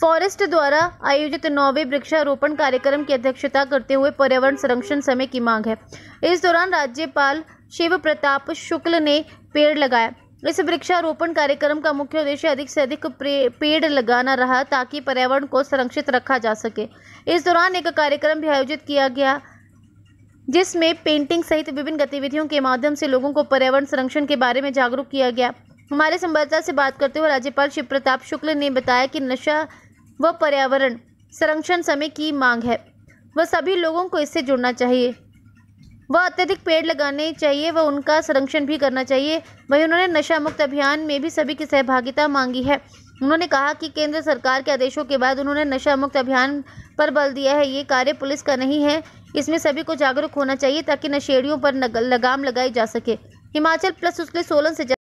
forest द्वारा आयोजित नौवे वृक्षारोपण कार्यक्रम की अध्यक्षता करते हुए पर्यावरण संरक्षण समय की मांग है इस दौरान राज्यपाल शिव प्रताप शुक्ल ने पेड़ लगाया इस वृक्षारोपण कार्यक्रम का मुख्य उद्देश्य अधिक से अधिक पेड़ लगाना रहा ताकि पर्यावरण को संरक्षित रखा जा सके इस दौरान एक कार्यक्रम भी आयोजित किया गया जिसमें पेंटिंग सहित विभिन्न गतिविधियों के माध्यम से लोगों को पर्यावरण संरक्षण के बारे में जागरूक किया गया हमारे संवाददाता से बात करते हुए राज्यपाल शिव प्रताप शुक्ल ने बताया कि नशा व पर्यावरण संरक्षण समय की मांग है वह सभी लोगों को इससे जुड़ना चाहिए वह अत्यधिक पेड़ लगाने चाहिए व उनका संरक्षण भी करना चाहिए वहीं उन्होंने नशा मुक्त अभियान में भी सभी की सहभागिता मांगी है उन्होंने कहा कि केंद्र सरकार के आदेशों के बाद उन्होंने नशा मुक्त अभियान पर बल दिया है ये कार्य पुलिस का नहीं है इसमें सभी को जागरूक होना चाहिए ताकि नशेड़ियों पर लगाम लगाई जा सके हिमाचल प्लस उसके सोलन से